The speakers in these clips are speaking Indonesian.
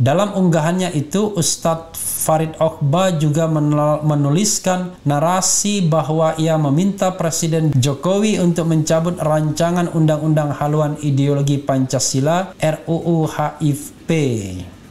Dalam unggahannya itu, Ustadz Farid Okba juga menuliskan narasi bahwa ia meminta Presiden Jokowi untuk mencabut rancangan undang-undang haluan ideologi Pancasila RUU HIV.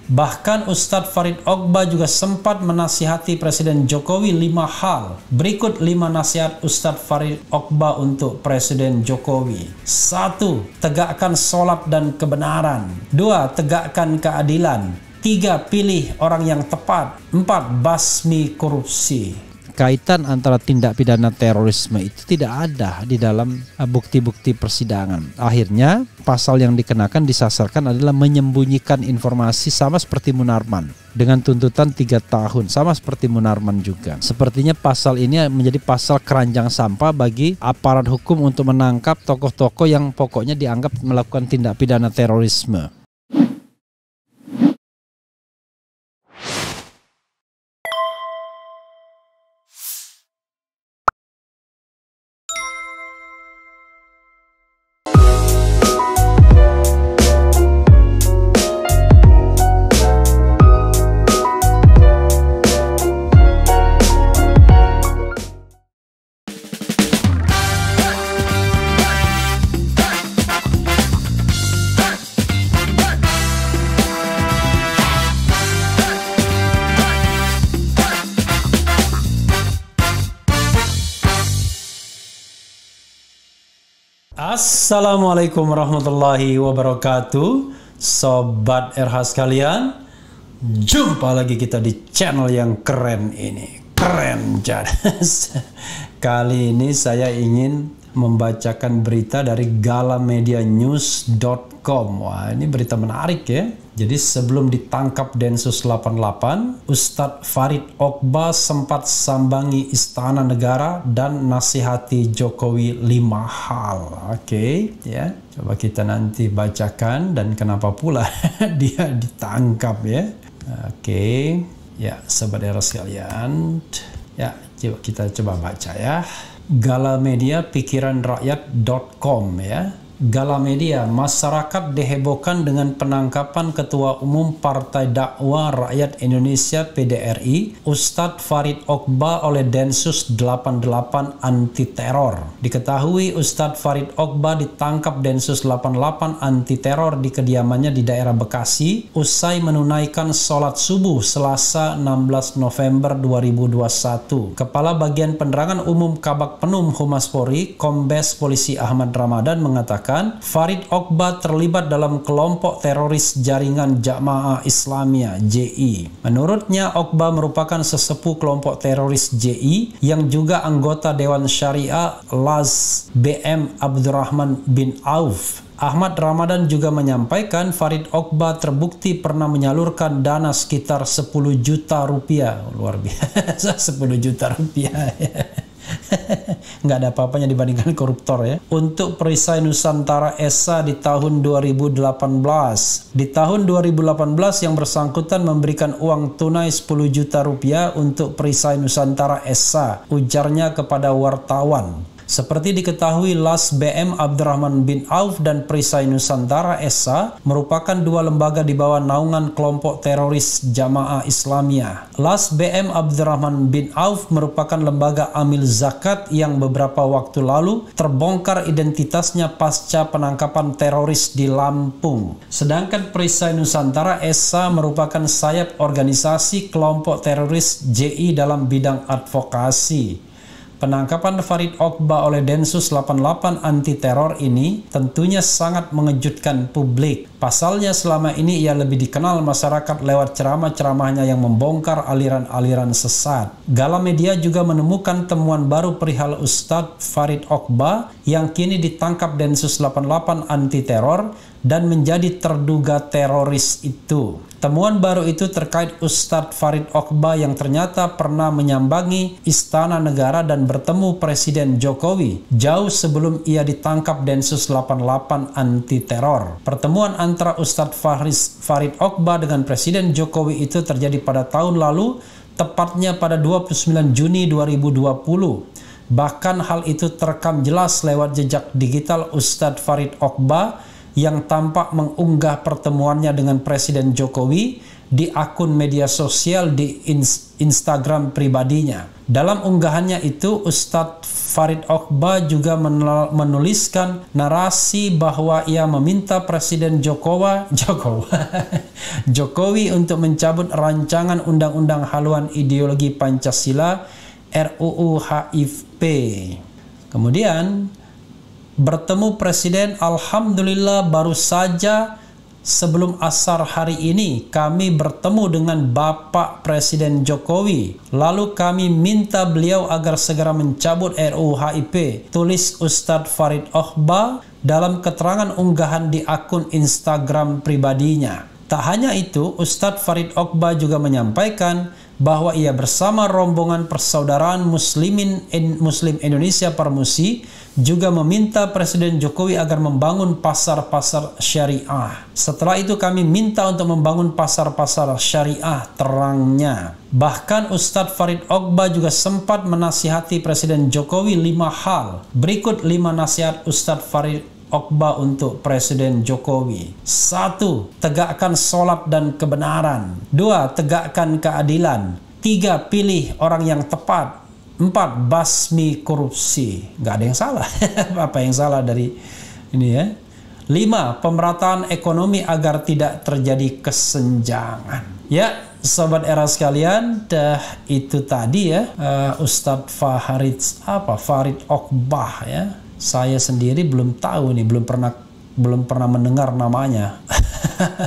Bahkan Ustadz Farid Ogba juga sempat menasihati Presiden Jokowi lima hal. Berikut lima nasihat Ustadz Farid Ogba untuk Presiden Jokowi. Satu, Tegakkan sholat dan kebenaran. Dua, Tegakkan keadilan. Tiga, Pilih orang yang tepat. Empat, Basmi korupsi kaitan antara tindak pidana terorisme itu tidak ada di dalam eh, bukti-bukti persidangan. Akhirnya pasal yang dikenakan disasarkan adalah menyembunyikan informasi sama seperti Munarman dengan tuntutan tiga tahun sama seperti Munarman juga. Sepertinya pasal ini menjadi pasal keranjang sampah bagi aparat hukum untuk menangkap tokoh-tokoh yang pokoknya dianggap melakukan tindak pidana terorisme. Assalamualaikum warahmatullahi wabarakatuh Sobat RH sekalian Jumpa lagi kita di channel yang keren ini Keren jadi Kali ini saya ingin membacakan berita dari galamedianews.com. Wah, ini berita menarik ya. Jadi sebelum ditangkap Densus 88, Ustadz Farid Okba sempat sambangi istana negara dan nasihati Jokowi lima hal. Oke, okay, ya. Coba kita nanti bacakan dan kenapa pula dia ditangkap ya. Oke, okay. ya sahabat era sekalian. Ya, coba kita coba baca ya media pikiran rakyat.com ya Gala media, masyarakat dihebohkan dengan penangkapan Ketua Umum Partai Dakwah Rakyat Indonesia PDRI, Ustadz Farid Okba oleh Densus 88 Anti Teror. Diketahui Ustadz Farid Okba ditangkap Densus 88 Anti Teror di kediamannya di daerah Bekasi, usai menunaikan sholat subuh Selasa 16 November 2021. Kepala Bagian Penerangan Umum Kabak Penum Humas Polri, Kombes Polisi Ahmad Ramadan mengatakan mengatakan Farid Okba terlibat dalam kelompok teroris jaringan Jamaah Islamia JI. Menurutnya Okba merupakan sesepuh kelompok teroris JI yang juga anggota Dewan Syariah Las BM Abdurrahman bin Auf Ahmad Ramadan juga menyampaikan Farid Okba terbukti pernah menyalurkan dana sekitar 10 juta rupiah. Luar biasa 10 juta rupiah. nggak ada apa-apanya dibandingkan koruptor ya. Untuk perisai Nusantara Esa di tahun 2018. Di tahun 2018 yang bersangkutan memberikan uang tunai 10 juta rupiah untuk perisai Nusantara Esa, ujarnya kepada wartawan. Seperti diketahui, LAS BM Abdurrahman bin Auf dan Perisai Nusantara ESA merupakan dua lembaga di bawah naungan kelompok teroris Jamaah Islamiyah. LAS BM Abdurrahman bin Auf merupakan lembaga amil zakat yang beberapa waktu lalu terbongkar identitasnya pasca penangkapan teroris di Lampung. Sedangkan Perisai Nusantara ESA merupakan sayap organisasi kelompok teroris JI dalam bidang advokasi. Penangkapan Farid Okba oleh Densus 88 anti teror ini tentunya sangat mengejutkan publik. Pasalnya selama ini ia lebih dikenal masyarakat lewat ceramah-ceramahnya yang membongkar aliran-aliran sesat. Gala Media juga menemukan temuan baru perihal Ustadz Farid Okba yang kini ditangkap Densus 88 anti teror dan menjadi terduga teroris itu. Temuan baru itu terkait Ustadz Farid Okba yang ternyata pernah menyambangi istana negara dan bertemu Presiden Jokowi jauh sebelum ia ditangkap Densus 88 anti teror. Pertemuan antara Ustadz Faris Farid Okba dengan Presiden Jokowi itu terjadi pada tahun lalu, tepatnya pada 29 Juni 2020. Bahkan hal itu terekam jelas lewat jejak digital Ustadz Farid Okba yang tampak mengunggah pertemuannya dengan Presiden Jokowi di akun media sosial di Instagram pribadinya. Dalam unggahannya itu, Ustadz Farid Okba juga menuliskan narasi bahwa ia meminta Presiden Jokowi, Jokowi, Jokowi untuk mencabut rancangan undang-undang haluan ideologi Pancasila RUU HIP. Kemudian, bertemu presiden alhamdulillah baru saja Sebelum asar hari ini, kami bertemu dengan Bapak Presiden Jokowi. Lalu kami minta beliau agar segera mencabut RUU HIP, tulis Ustadz Farid Ohba dalam keterangan unggahan di akun Instagram pribadinya. Tak hanya itu, Ustadz Farid Ohba juga menyampaikan bahwa ia bersama rombongan persaudaraan muslimin in, muslim Indonesia permusi juga meminta Presiden Jokowi agar membangun pasar-pasar syariah. Setelah itu kami minta untuk membangun pasar-pasar syariah terangnya. Bahkan Ustadz Farid Ogba juga sempat menasihati Presiden Jokowi lima hal. Berikut lima nasihat Ustadz Farid Okba untuk Presiden Jokowi. Satu, tegakkan solat dan kebenaran. Dua, tegakkan keadilan. Tiga, pilih orang yang tepat. Empat, basmi korupsi. Gak ada yang salah. Apa yang salah dari ini ya? Lima, pemerataan ekonomi agar tidak terjadi kesenjangan. Ya, sobat era sekalian, dah itu tadi ya uh, Ustadz Farid apa Farid Okbah ya saya sendiri belum tahu nih, belum pernah belum pernah mendengar namanya.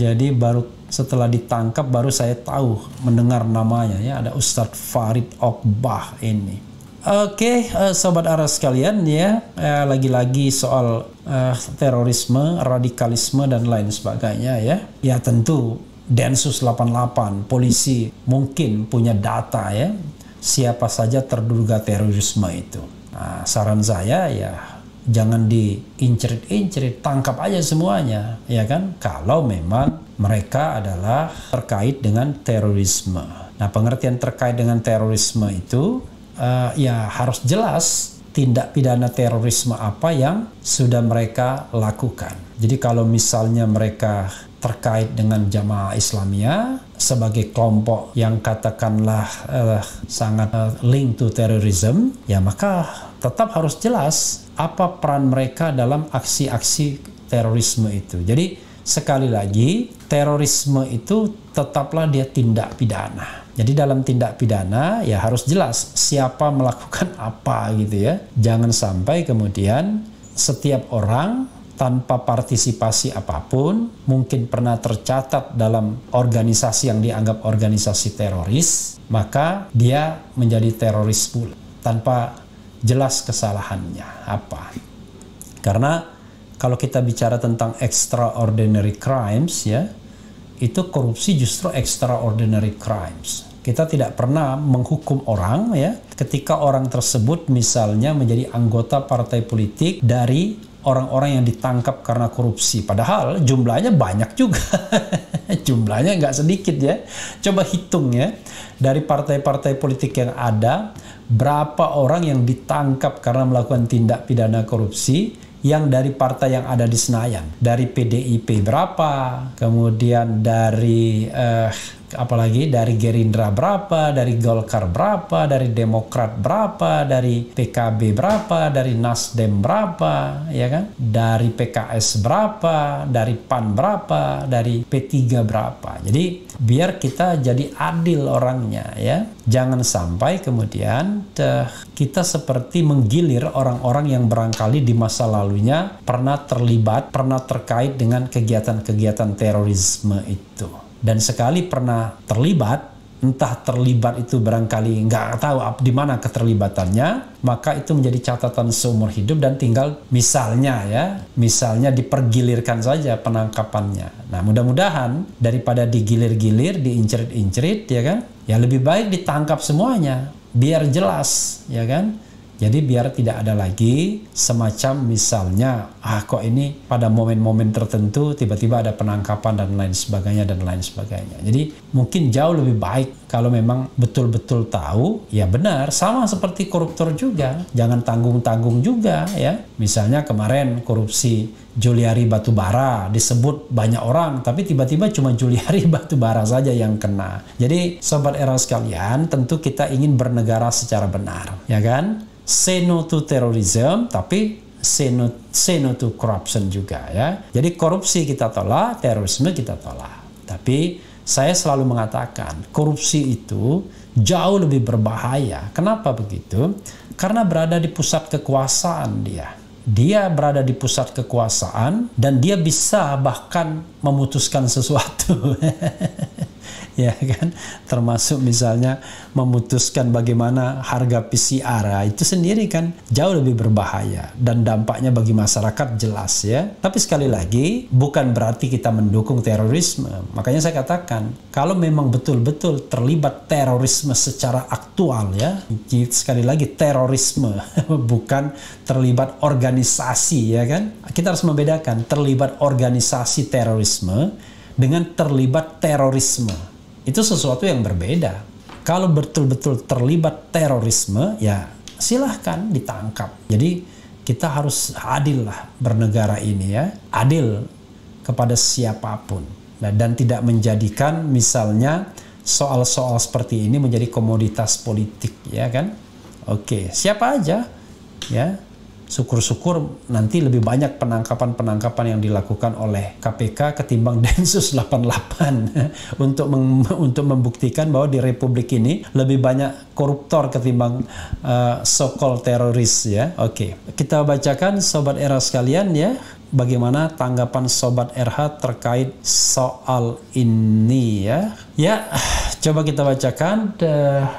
Jadi baru setelah ditangkap baru saya tahu mendengar namanya ya ada Ustadz Farid Okbah ini. Oke, okay, uh, eh, sobat aras sekalian ya, lagi eh, lagi-lagi soal uh, terorisme, radikalisme dan lain sebagainya ya. Ya tentu Densus 88 polisi mungkin punya data ya siapa saja terduga terorisme itu. Nah, saran saya ya jangan diincerit-incerit, tangkap aja semuanya, ya kan? Kalau memang mereka adalah terkait dengan terorisme. Nah, pengertian terkait dengan terorisme itu uh, ya harus jelas tindak pidana terorisme apa yang sudah mereka lakukan. Jadi kalau misalnya mereka terkait dengan jamaah Islamia, sebagai kelompok yang katakanlah uh, sangat uh, link to terrorism, ya maka tetap harus jelas apa peran mereka dalam aksi-aksi terorisme itu. Jadi sekali lagi terorisme itu tetaplah dia tindak pidana. Jadi dalam tindak pidana ya harus jelas siapa melakukan apa gitu ya. Jangan sampai kemudian setiap orang tanpa partisipasi apapun, mungkin pernah tercatat dalam organisasi yang dianggap organisasi teroris, maka dia menjadi teroris pula tanpa jelas kesalahannya apa. Karena kalau kita bicara tentang extraordinary crimes ya, itu korupsi justru extraordinary crimes. Kita tidak pernah menghukum orang ya ketika orang tersebut misalnya menjadi anggota partai politik dari orang-orang yang ditangkap karena korupsi. Padahal jumlahnya banyak juga. jumlahnya nggak sedikit ya. Coba hitung ya. Dari partai-partai politik yang ada, berapa orang yang ditangkap karena melakukan tindak pidana korupsi yang dari partai yang ada di Senayan. Dari PDIP berapa, kemudian dari eh, apalagi dari Gerindra berapa, dari Golkar berapa, dari Demokrat berapa, dari PKB berapa, dari Nasdem berapa, ya kan? Dari PKS berapa, dari PAN berapa, dari P3 berapa. Jadi biar kita jadi adil orangnya ya. Jangan sampai kemudian teh, kita seperti menggilir orang-orang yang barangkali di masa lalunya pernah terlibat, pernah terkait dengan kegiatan-kegiatan terorisme itu dan sekali pernah terlibat entah terlibat itu barangkali nggak tahu di mana keterlibatannya, maka itu menjadi catatan seumur hidup dan tinggal misalnya ya, misalnya dipergilirkan saja penangkapannya. Nah mudah-mudahan daripada digilir-gilir, diincerit-incerit ya kan, ya lebih baik ditangkap semuanya, biar jelas ya kan jadi biar tidak ada lagi semacam misalnya ah kok ini pada momen-momen tertentu tiba-tiba ada penangkapan dan lain sebagainya dan lain sebagainya. Jadi mungkin jauh lebih baik kalau memang betul-betul tahu ya benar sama seperti koruptor juga jangan tanggung-tanggung juga ya. Misalnya kemarin korupsi Juliari Batubara disebut banyak orang tapi tiba-tiba cuma Juliari Batubara saja yang kena. Jadi sobat era sekalian tentu kita ingin bernegara secara benar ya kan? say no to terrorism tapi say no, to corruption juga ya. Jadi korupsi kita tolak, terorisme kita tolak. Tapi saya selalu mengatakan korupsi itu jauh lebih berbahaya. Kenapa begitu? Karena berada di pusat kekuasaan dia. Dia berada di pusat kekuasaan dan dia bisa bahkan memutuskan sesuatu. ya kan termasuk misalnya memutuskan bagaimana harga PCR ya, itu sendiri kan jauh lebih berbahaya dan dampaknya bagi masyarakat jelas ya tapi sekali lagi bukan berarti kita mendukung terorisme makanya saya katakan kalau memang betul-betul terlibat terorisme secara aktual ya sekali lagi terorisme bukan terlibat organisasi ya kan kita harus membedakan terlibat organisasi terorisme dengan terlibat terorisme itu sesuatu yang berbeda. Kalau betul-betul terlibat terorisme, ya silahkan ditangkap. Jadi kita harus adil lah bernegara ini ya, adil kepada siapapun. Nah, dan tidak menjadikan misalnya soal-soal seperti ini menjadi komoditas politik ya kan. Oke, siapa aja ya syukur-syukur nanti lebih banyak penangkapan-penangkapan yang dilakukan oleh KPK ketimbang Densus 88 untuk mem untuk membuktikan bahwa di republik ini lebih banyak koruptor ketimbang uh, eh, sokol teroris ya. Oke, okay. kita bacakan sobat era sekalian ya bagaimana tanggapan sobat RH terkait soal ini ya. Ya, coba kita bacakan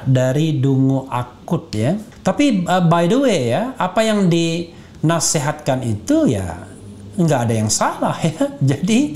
dari Dungu Akut ya. Tapi uh, by the way ya, apa yang dinasehatkan itu ya nggak ada yang salah ya. Jadi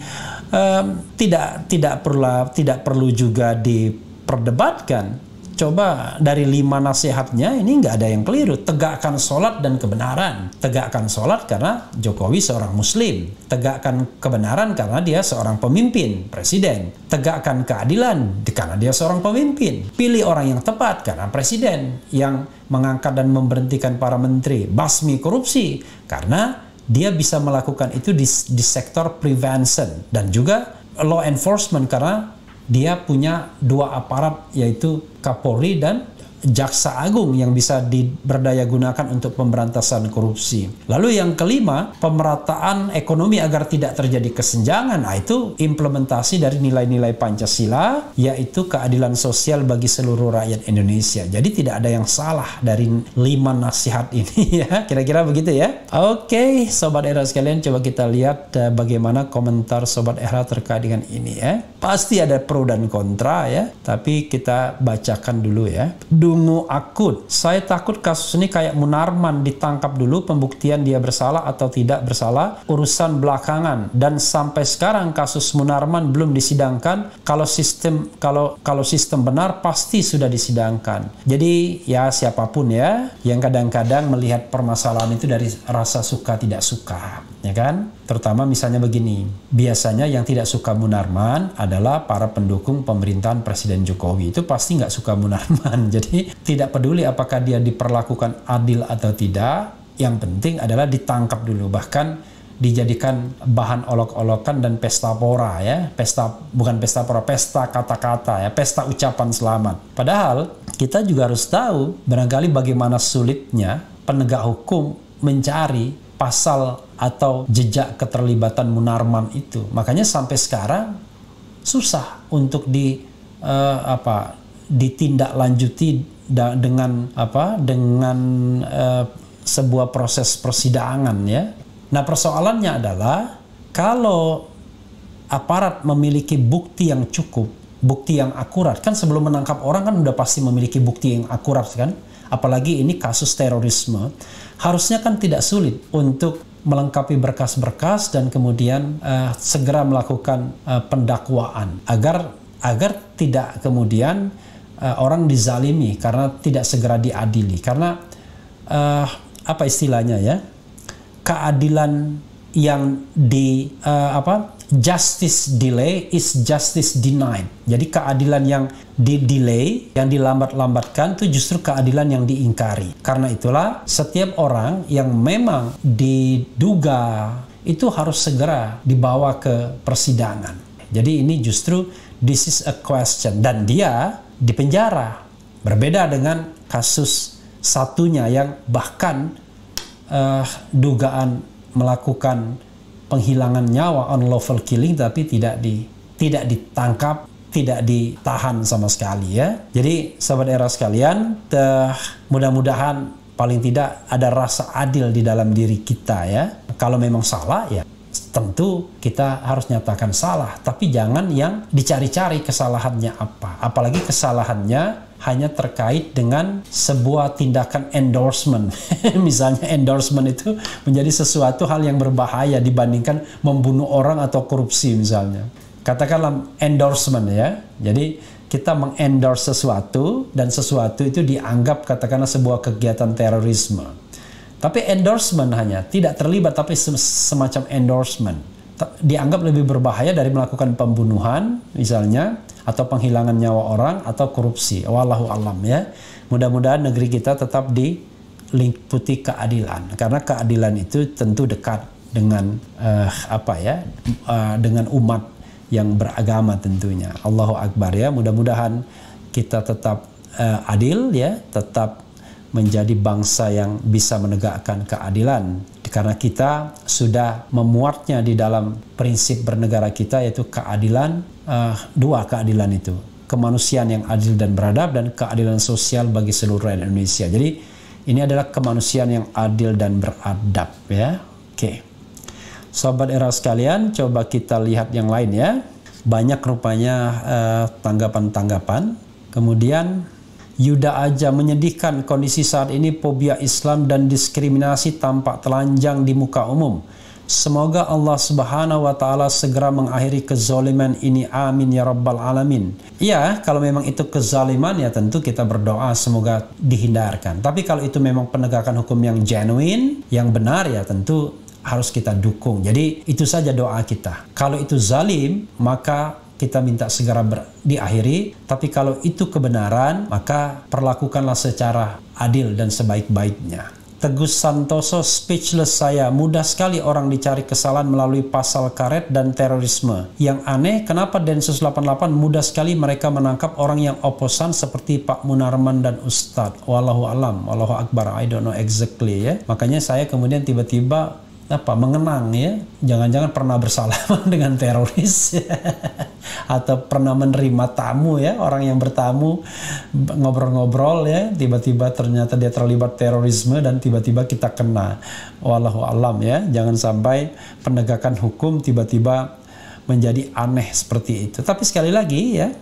um, tidak tidak perlu tidak perlu juga diperdebatkan coba dari lima nasihatnya ini nggak ada yang keliru. Tegakkan sholat dan kebenaran. Tegakkan sholat karena Jokowi seorang muslim. Tegakkan kebenaran karena dia seorang pemimpin, presiden. Tegakkan keadilan karena dia seorang pemimpin. Pilih orang yang tepat karena presiden yang mengangkat dan memberhentikan para menteri. Basmi korupsi karena dia bisa melakukan itu di, di sektor prevention dan juga law enforcement karena dia punya dua aparat yaitu Kapolri dan jaksa agung yang bisa diberdaya gunakan untuk pemberantasan korupsi. Lalu yang kelima, pemerataan ekonomi agar tidak terjadi kesenjangan. Nah, itu implementasi dari nilai-nilai Pancasila, yaitu keadilan sosial bagi seluruh rakyat Indonesia. Jadi tidak ada yang salah dari lima nasihat ini ya. Kira-kira begitu ya. Oke, Sobat Era sekalian, coba kita lihat eh, bagaimana komentar Sobat Era terkait dengan ini ya. Pasti ada pro dan kontra ya, tapi kita bacakan dulu ya. Dua ilmu akut. Saya takut kasus ini kayak Munarman ditangkap dulu pembuktian dia bersalah atau tidak bersalah, urusan belakangan dan sampai sekarang kasus Munarman belum disidangkan. Kalau sistem kalau kalau sistem benar pasti sudah disidangkan. Jadi ya siapapun ya yang kadang-kadang melihat permasalahan itu dari rasa suka tidak suka ya kan? Terutama misalnya begini, biasanya yang tidak suka Munarman adalah para pendukung pemerintahan Presiden Jokowi. Itu pasti nggak suka Munarman. Jadi tidak peduli apakah dia diperlakukan adil atau tidak, yang penting adalah ditangkap dulu. Bahkan dijadikan bahan olok-olokan dan pesta pora ya pesta bukan pesta pora pesta kata-kata ya pesta ucapan selamat padahal kita juga harus tahu barangkali bagaimana sulitnya penegak hukum mencari pasal atau jejak keterlibatan Munarman itu. Makanya sampai sekarang susah untuk di uh, apa ditindaklanjuti da dengan apa dengan uh, sebuah proses persidangan ya. Nah, persoalannya adalah kalau aparat memiliki bukti yang cukup, bukti yang akurat. Kan sebelum menangkap orang kan udah pasti memiliki bukti yang akurat kan? Apalagi ini kasus terorisme harusnya kan tidak sulit untuk melengkapi berkas-berkas dan kemudian uh, segera melakukan uh, pendakwaan agar agar tidak kemudian uh, orang dizalimi karena tidak segera diadili karena uh, apa istilahnya ya keadilan yang di uh, apa justice delay is justice denied. Jadi keadilan yang di delay, yang dilambat-lambatkan itu justru keadilan yang diingkari. Karena itulah setiap orang yang memang diduga itu harus segera dibawa ke persidangan. Jadi ini justru this is a question dan dia di penjara. Berbeda dengan kasus satunya yang bahkan uh, dugaan melakukan penghilangan nyawa on level killing tapi tidak di tidak ditangkap, tidak ditahan sama sekali ya. Jadi sahabat era sekalian, mudah-mudahan paling tidak ada rasa adil di dalam diri kita ya. Kalau memang salah ya tentu kita harus nyatakan salah, tapi jangan yang dicari-cari kesalahannya apa. Apalagi kesalahannya hanya terkait dengan sebuah tindakan endorsement. Misalnya endorsement itu menjadi sesuatu hal yang berbahaya dibandingkan membunuh orang atau korupsi misalnya. Katakanlah endorsement ya. Jadi kita mengendorse sesuatu dan sesuatu itu dianggap katakanlah sebuah kegiatan terorisme. Tapi endorsement hanya tidak terlibat tapi semacam endorsement dianggap lebih berbahaya dari melakukan pembunuhan misalnya atau penghilangan nyawa orang atau korupsi. Wallahu alam ya. Mudah-mudahan negeri kita tetap diliputi keadilan karena keadilan itu tentu dekat dengan uh, apa ya uh, dengan umat yang beragama tentunya. Allahu akbar ya. Mudah-mudahan kita tetap uh, adil ya, tetap menjadi bangsa yang bisa menegakkan keadilan karena kita sudah memuatnya di dalam prinsip bernegara kita yaitu keadilan uh, dua keadilan itu kemanusiaan yang adil dan beradab dan keadilan sosial bagi seluruh rakyat Indonesia. Jadi ini adalah kemanusiaan yang adil dan beradab ya. Oke. Okay. Sobat era sekalian, coba kita lihat yang lain ya. Banyak rupanya eh, tanggapan-tanggapan. Uh, Kemudian Yuda aja menyedihkan kondisi saat ini fobia Islam dan diskriminasi tampak telanjang di muka umum Semoga Allah Subhanahu wa taala segera mengakhiri kezaliman ini. Amin ya rabbal alamin. Iya, kalau memang itu kezaliman ya tentu kita berdoa semoga dihindarkan. Tapi kalau itu memang penegakan hukum yang genuine, yang benar ya tentu harus kita dukung. Jadi itu saja doa kita. Kalau itu zalim, maka kita minta segera ber, diakhiri. Tapi kalau itu kebenaran, maka perlakukanlah secara adil dan sebaik-baiknya. Teguh Santoso, speechless saya. Mudah sekali orang dicari kesalahan melalui pasal karet dan terorisme. Yang aneh, kenapa Densus 88 mudah sekali mereka menangkap orang yang oposan seperti Pak Munarman dan Ustadz. Wallahu alam, wallahu akbar, I don't know exactly ya. Makanya saya kemudian tiba-tiba apa mengenang ya jangan-jangan pernah bersalaman dengan teroris atau pernah menerima tamu ya orang yang bertamu ngobrol-ngobrol ya tiba-tiba ternyata dia terlibat terorisme dan tiba-tiba kita kena wallahu alam ya jangan sampai penegakan hukum tiba-tiba menjadi aneh seperti itu tapi sekali lagi ya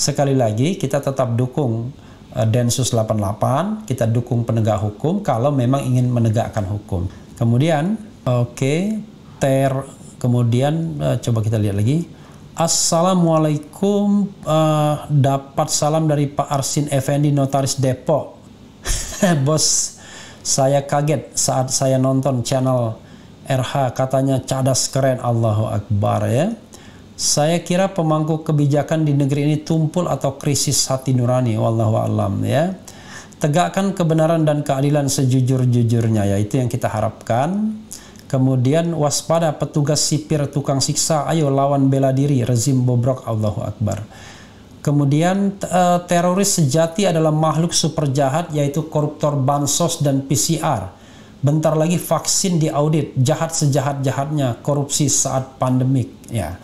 sekali lagi kita tetap dukung eh, Densus 88 kita dukung penegak hukum kalau memang ingin menegakkan hukum kemudian Oke, ter kemudian uh, coba kita lihat lagi. Assalamualaikum uh, dapat salam dari Pak Arsin Effendi notaris Depok. Bos saya kaget saat saya nonton channel RH katanya cadas keren Allahu Akbar ya. Saya kira pemangku kebijakan di negeri ini tumpul atau krisis hati nurani, wallahu alam ya. Tegakkan kebenaran dan keadilan sejujur-jujurnya ya, itu yang kita harapkan. Kemudian waspada petugas sipir tukang siksa, ayo lawan bela diri, rezim bobrok, Allahu Akbar. Kemudian eh, teroris sejati adalah makhluk super jahat yaitu koruptor bansos dan PCR. Bentar lagi vaksin diaudit, jahat sejahat-jahatnya, korupsi saat pandemik. Ya,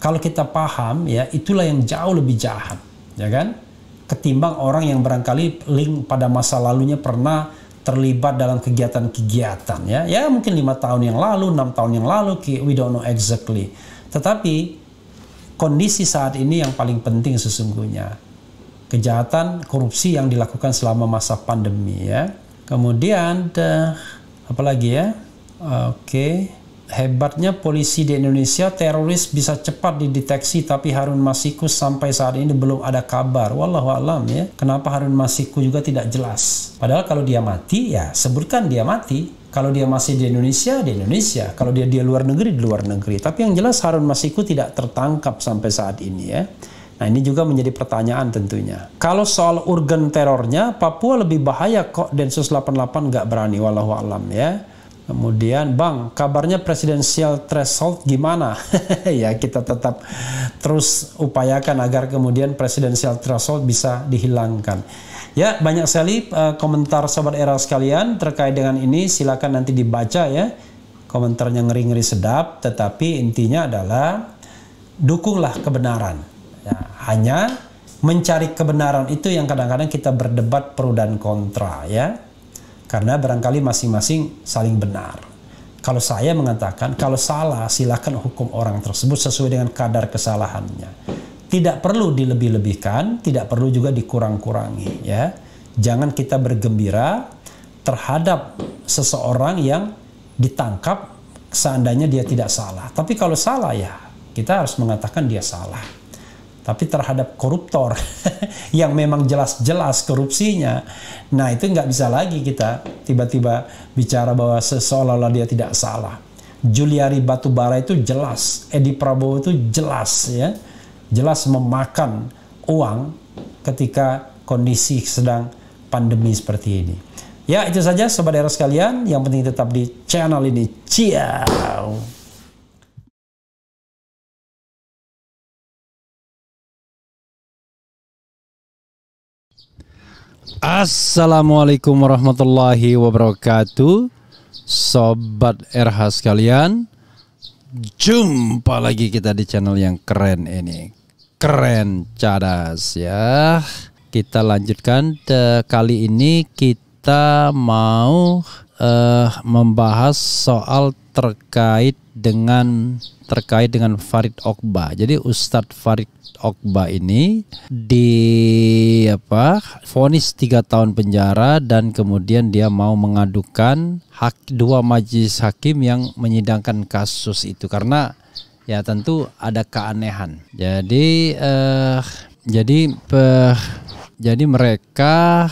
kalau kita paham ya itulah yang jauh lebih jahat, ya kan? Ketimbang orang yang barangkali link pada masa lalunya pernah terlibat dalam kegiatan-kegiatan ya ya mungkin lima tahun yang lalu enam tahun yang lalu we don't know exactly tetapi kondisi saat ini yang paling penting sesungguhnya kejahatan korupsi yang dilakukan selama masa pandemi ya kemudian uh, eh, apalagi ya oke okay hebatnya polisi di Indonesia, teroris bisa cepat dideteksi tapi Harun Masiku sampai saat ini belum ada kabar. Wallahu alam ya. Kenapa Harun Masiku juga tidak jelas? Padahal kalau dia mati ya sebutkan dia mati. Kalau dia masih di Indonesia, di Indonesia. Kalau dia di luar negeri, di luar negeri. Tapi yang jelas Harun Masiku tidak tertangkap sampai saat ini ya. Nah ini juga menjadi pertanyaan tentunya. Kalau soal urgen terornya, Papua lebih bahaya kok Densus 88 nggak berani, walau alam ya. Kemudian, Bang, kabarnya presidensial threshold gimana? ya, kita tetap terus upayakan agar kemudian presidensial threshold bisa dihilangkan. Ya, banyak sekali uh, komentar sobat era sekalian terkait dengan ini. Silakan nanti dibaca ya. Komentarnya ngeri-ngeri sedap, tetapi intinya adalah dukunglah kebenaran. Ya, hanya mencari kebenaran itu yang kadang-kadang kita berdebat pro dan kontra ya. Karena barangkali masing-masing saling benar. Kalau saya mengatakan, kalau salah silakan hukum orang tersebut sesuai dengan kadar kesalahannya. Tidak perlu dilebih-lebihkan, tidak perlu juga dikurang-kurangi. ya. Jangan kita bergembira terhadap seseorang yang ditangkap seandainya dia tidak salah. Tapi kalau salah ya kita harus mengatakan dia salah tapi terhadap koruptor yang memang jelas-jelas korupsinya, nah itu nggak bisa lagi kita tiba-tiba bicara bahwa seolah-olah dia tidak salah. Juliari Batubara itu jelas, Edi Prabowo itu jelas ya, jelas memakan uang ketika kondisi sedang pandemi seperti ini. Ya itu saja sobat daerah sekalian, yang penting tetap di channel ini. Ciao. Assalamualaikum warahmatullahi wabarakatuh Sobat RH sekalian Jumpa lagi kita di channel yang keren ini Keren cadas ya Kita lanjutkan De, Kali ini kita mau uh, membahas soal terkait dengan terkait dengan Farid Okba. Jadi Ustadz Farid Okba ini di apa fonis tiga tahun penjara dan kemudian dia mau mengadukan hak dua majelis hakim yang menyidangkan kasus itu karena ya tentu ada keanehan. Jadi eh, jadi pe, jadi mereka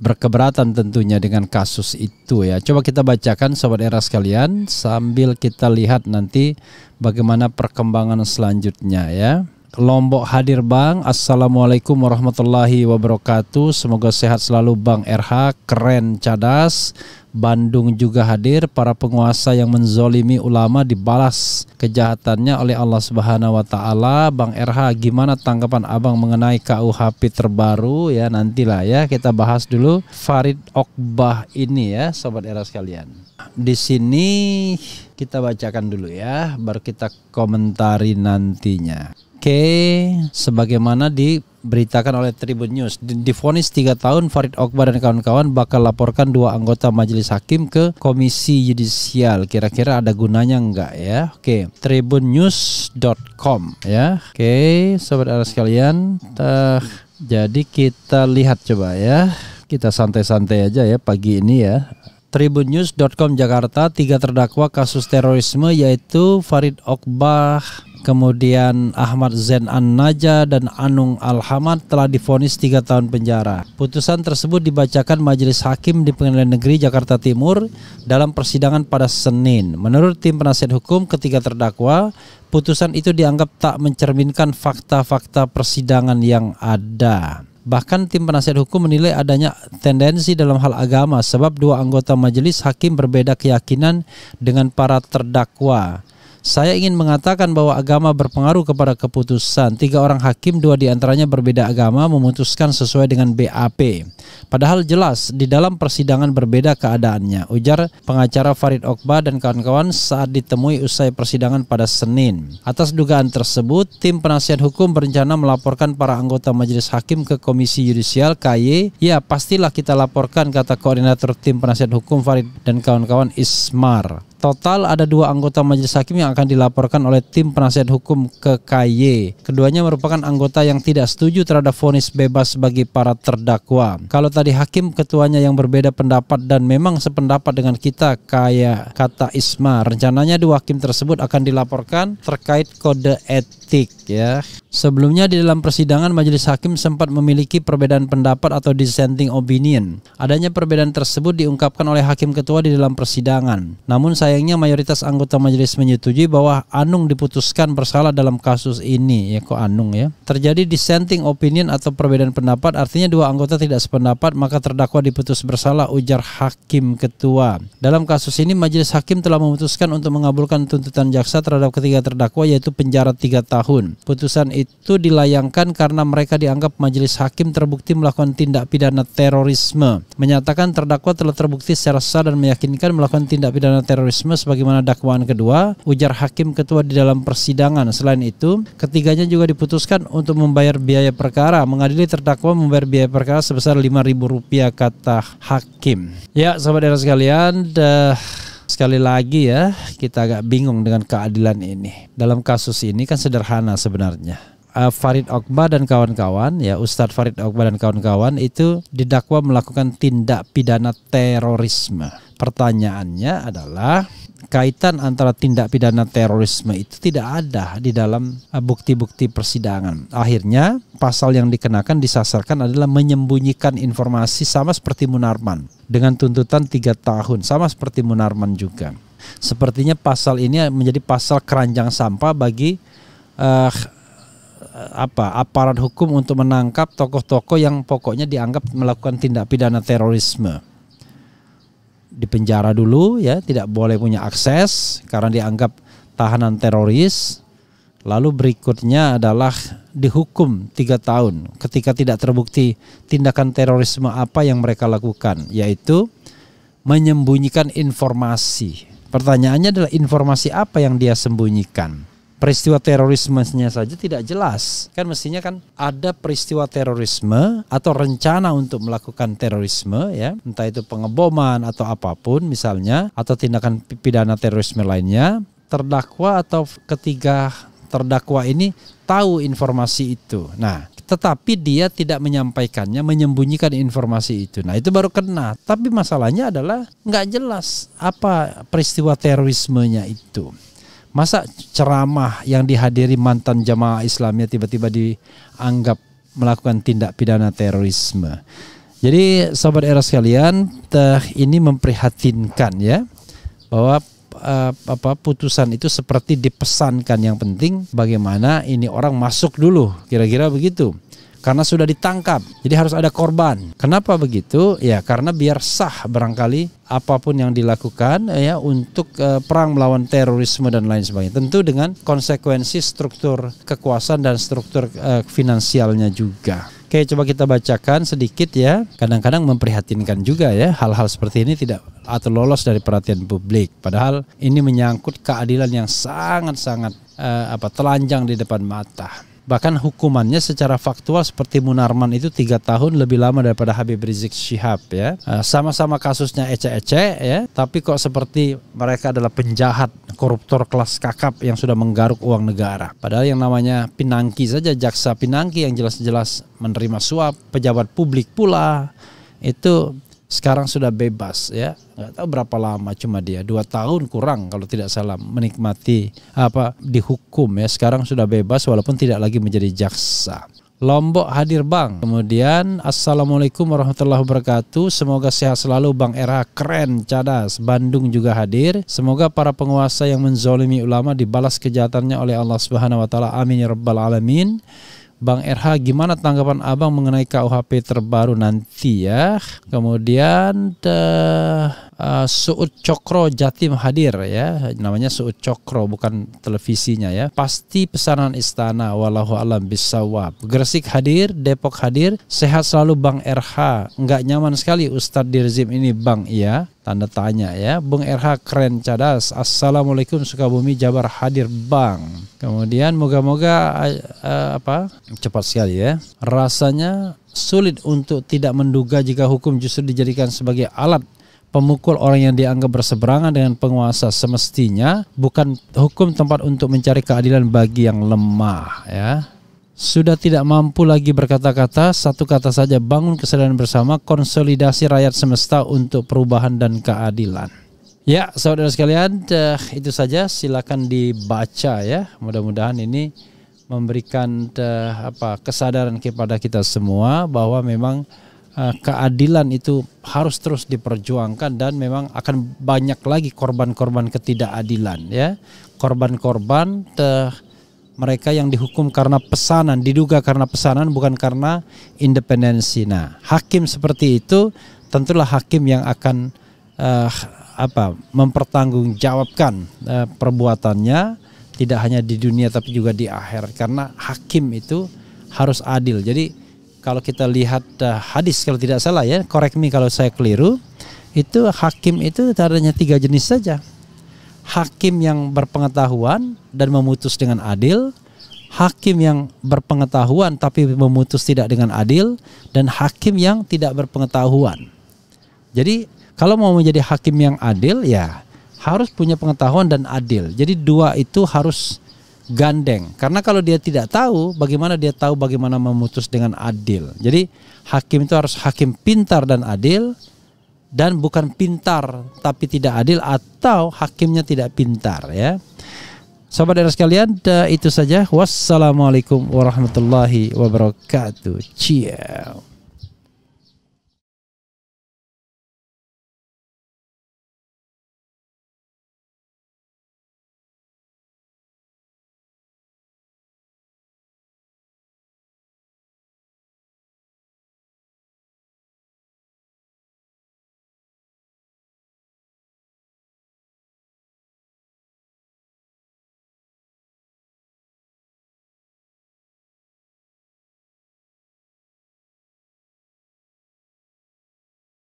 berkeberatan tentunya dengan kasus itu ya. Coba kita bacakan sobat era sekalian sambil kita lihat nanti bagaimana perkembangan selanjutnya ya. Lombok hadir Bang, Assalamualaikum warahmatullahi wabarakatuh. Semoga sehat selalu Bang RH, keren cadas. Bandung juga hadir para penguasa yang menzolimi ulama dibalas kejahatannya oleh Allah Subhanahu wa taala. Bang RH gimana tanggapan Abang mengenai KUHP terbaru ya nantilah ya kita bahas dulu Farid Okbah ini ya sobat era sekalian. Di sini kita bacakan dulu ya baru kita komentari nantinya. Oke, okay. sebagaimana di diberitakan oleh Tribun News. Difonis tiga tahun, Farid Okbar dan kawan-kawan bakal laporkan dua anggota Majelis Hakim ke Komisi Yudisial. Kira-kira ada gunanya enggak ya? Oke, tribunnews.com ya. Oke, sobat ada sekalian. Uh, jadi kita lihat coba ya. Kita santai-santai aja ya pagi ini ya. Tribunnews.com Jakarta tiga terdakwa kasus terorisme yaitu Farid Okbah, kemudian Ahmad Zain An Naja dan Anung Alhamad telah difonis tiga tahun penjara. Putusan tersebut dibacakan Majelis Hakim di Pengadilan Negeri Jakarta Timur dalam persidangan pada Senin. Menurut tim penasihat hukum ketiga terdakwa, putusan itu dianggap tak mencerminkan fakta-fakta persidangan yang ada. Bahkan tim penasihat hukum menilai adanya tendensi dalam hal agama sebab dua anggota majelis hakim berbeda keyakinan dengan para terdakwa. Saya ingin mengatakan bahwa agama berpengaruh kepada keputusan. Tiga orang hakim, dua di antaranya berbeda agama, memutuskan sesuai dengan BAP. Padahal jelas di dalam persidangan berbeda keadaannya. Ujar pengacara Farid Okba dan kawan-kawan saat ditemui usai persidangan pada Senin. Atas dugaan tersebut, tim penasihat hukum berencana melaporkan para anggota majelis hakim ke Komisi Yudisial KY. Ya, pastilah kita laporkan, kata koordinator tim penasihat hukum Farid dan kawan-kawan Ismar. Total ada dua anggota majelis hakim yang akan dilaporkan oleh tim penasihat hukum ke KY. Keduanya merupakan anggota yang tidak setuju terhadap vonis bebas bagi para terdakwa. Kalau tadi hakim ketuanya yang berbeda pendapat dan memang sependapat dengan kita kayak kata Isma, rencananya dua hakim tersebut akan dilaporkan terkait kode etik ya. Sebelumnya di dalam persidangan majelis hakim sempat memiliki perbedaan pendapat atau dissenting opinion. Adanya perbedaan tersebut diungkapkan oleh hakim ketua di dalam persidangan. Namun sayangnya mayoritas anggota majelis menyetujui bahwa Anung diputuskan bersalah dalam kasus ini. Ya kok Anung ya. Terjadi dissenting opinion atau perbedaan pendapat artinya dua anggota tidak sependapat maka terdakwa diputus bersalah ujar hakim ketua. Dalam kasus ini majelis hakim telah memutuskan untuk mengabulkan tuntutan jaksa terhadap ketiga terdakwa yaitu penjara tiga tahun. Putusan itu dilayangkan karena mereka dianggap majelis hakim terbukti melakukan tindak pidana terorisme. Menyatakan terdakwa telah terbukti secara sah dan meyakinkan melakukan tindak pidana terorisme sebagaimana dakwaan kedua, ujar hakim ketua di dalam persidangan. Selain itu, ketiganya juga diputuskan untuk membayar biaya perkara. Mengadili terdakwa membayar biaya perkara sebesar rp rupiah, kata hakim. Ya, sahabat era sekalian, dah sekali lagi ya, kita agak bingung dengan keadilan ini. Dalam kasus ini kan sederhana sebenarnya uh, Farid Okba dan kawan-kawan ya Ustadz Farid Okba dan kawan-kawan itu didakwa melakukan tindak pidana terorisme. Pertanyaannya adalah kaitan antara tindak pidana terorisme itu tidak ada di dalam eh, bukti-bukti persidangan. Akhirnya pasal yang dikenakan disasarkan adalah menyembunyikan informasi sama seperti Munarman dengan tuntutan tiga tahun sama seperti Munarman juga. Sepertinya pasal ini menjadi pasal keranjang sampah bagi uh, apa aparat hukum untuk menangkap tokoh-tokoh yang pokoknya dianggap melakukan tindak pidana terorisme. Di penjara dulu ya, tidak boleh punya akses karena dianggap tahanan teroris. Lalu berikutnya adalah dihukum tiga tahun ketika tidak terbukti tindakan terorisme apa yang mereka lakukan, yaitu menyembunyikan informasi. Pertanyaannya adalah informasi apa yang dia sembunyikan? peristiwa terorismenya saja tidak jelas. Kan mestinya kan ada peristiwa terorisme atau rencana untuk melakukan terorisme ya, entah itu pengeboman atau apapun misalnya atau tindakan pidana terorisme lainnya, terdakwa atau ketiga terdakwa ini tahu informasi itu. Nah, tetapi dia tidak menyampaikannya, menyembunyikan informasi itu. Nah, itu baru kena. Tapi masalahnya adalah nggak jelas apa peristiwa terorismenya itu. Masa ceramah yang dihadiri mantan jamaah Islamnya tiba-tiba dianggap melakukan tindak pidana terorisme. Jadi sobat era sekalian, ini memprihatinkan ya bahwa eh, apa putusan itu seperti dipesankan yang penting bagaimana ini orang masuk dulu kira-kira begitu karena sudah ditangkap. Jadi harus ada korban. Kenapa begitu? Ya karena biar sah barangkali apapun yang dilakukan ya untuk uh, perang melawan terorisme dan lain sebagainya. Tentu dengan konsekuensi struktur kekuasaan dan struktur uh, finansialnya juga. Oke, coba kita bacakan sedikit ya. Kadang-kadang memprihatinkan juga ya hal-hal seperti ini tidak atau lolos dari perhatian publik. Padahal ini menyangkut keadilan yang sangat-sangat uh, apa telanjang di depan mata. Bahkan hukumannya secara faktual seperti Munarman itu tiga tahun lebih lama daripada Habib Rizik Syihab ya. Eh, sama-sama kasusnya ece-ece ya, tapi kok seperti mereka adalah penjahat, koruptor kelas kakap yang sudah menggaruk uang negara. Padahal yang namanya Pinangki saja jaksa Pinangki yang jelas-jelas menerima suap, pejabat publik pula itu sekarang sudah bebas ya nggak tahu berapa lama cuma dia dua tahun kurang kalau tidak salah menikmati apa dihukum ya sekarang sudah bebas walaupun tidak lagi menjadi jaksa Lombok hadir Bang. Kemudian Assalamualaikum warahmatullahi wabarakatuh. Semoga sehat selalu Bang Era keren cadas. Bandung juga hadir. Semoga para penguasa yang menzolimi ulama dibalas kejahatannya oleh Allah Subhanahu wa taala. Amin ya rabbal alamin. Bang RH, gimana tanggapan Abang mengenai KUHP terbaru nanti ya? Kemudian uh, uh, Suud Cokro Jatim hadir ya. Namanya Suud Cokro bukan televisinya ya. Pasti pesanan istana wallahu alam bisawab. Gresik hadir, Depok hadir. Sehat selalu Bang RH. Nggak nyaman sekali Ustadz Dirzim ini Bang iya. Tanda tanya ya. Bung RH keren cadas. Assalamualaikum Sukabumi Jabar hadir Bang. Kemudian moga-moga uh, uh, apa? Cepat sekali ya. Rasanya sulit untuk tidak menduga jika hukum justru dijadikan sebagai alat pemukul orang yang dianggap berseberangan dengan penguasa semestinya bukan hukum tempat untuk mencari keadilan bagi yang lemah ya. Sudah tidak mampu lagi berkata-kata, satu kata saja bangun kesadaran bersama konsolidasi rakyat semesta untuk perubahan dan keadilan. Ya, saudara sekalian, eh, itu saja silakan dibaca ya. Mudah-mudahan ini memberikan eh, apa kesadaran kepada kita semua bahwa memang Eh, keadilan itu harus terus diperjuangkan dan memang akan banyak lagi korban-korban ketidakadilan ya korban-korban mereka yang dihukum karena pesanan diduga karena pesanan bukan karena independensi nah hakim seperti itu tentulah hakim yang akan uh, apa mempertanggungjawabkan uh, perbuatannya tidak hanya di dunia tapi juga di akhir karena hakim itu harus adil jadi kalau kita lihat uh, hadis kalau tidak salah ya, korekmi me kalau saya keliru, itu hakim itu adanya tiga jenis saja. Hakim yang berpengetahuan dan memutus dengan adil, hakim yang berpengetahuan tapi memutus tidak dengan adil, dan hakim yang tidak berpengetahuan. Jadi kalau mau menjadi hakim yang adil ya harus punya pengetahuan dan adil. Jadi dua itu harus gandeng. Karena kalau dia tidak tahu, bagaimana dia tahu bagaimana memutus dengan adil. Jadi hakim itu harus hakim pintar dan adil dan bukan pintar tapi tidak adil atau hakimnya tidak pintar ya. Sahabat daerah sekalian, itu saja. Wassalamualaikum warahmatullahi wabarakatuh. Ciao.